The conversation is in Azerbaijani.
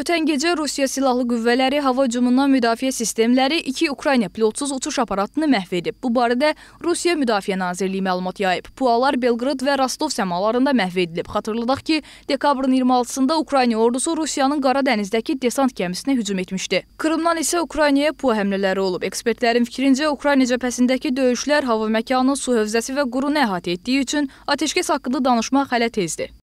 Ötən gecə Rusiya Silahlı Qüvvələri hava hücumundan müdafiə sistemləri iki Ukrayna pilotsuz uçuş aparatını məhv edib. Bu barədə Rusiya Müdafiə Nazirliyi məlumat yayıb. Pualar Belqrad və Rostov səmalarında məhv edilib. Xatırladaq ki, dekabrın 26-da Ukrayna ordusu Rusiyanın Qara dənizdəki desant gəmisinə hücum etmişdi. Krımdan isə Ukraynaya pua həmlələri olub. Ekspertlərin fikrincə Ukrayna cəbhəsindəki döyüşlər hava məkanı, su hövzəsi və qurunu əhatə etdiyi üçün atəşkəs haqqında danışmaq hələ tezdir.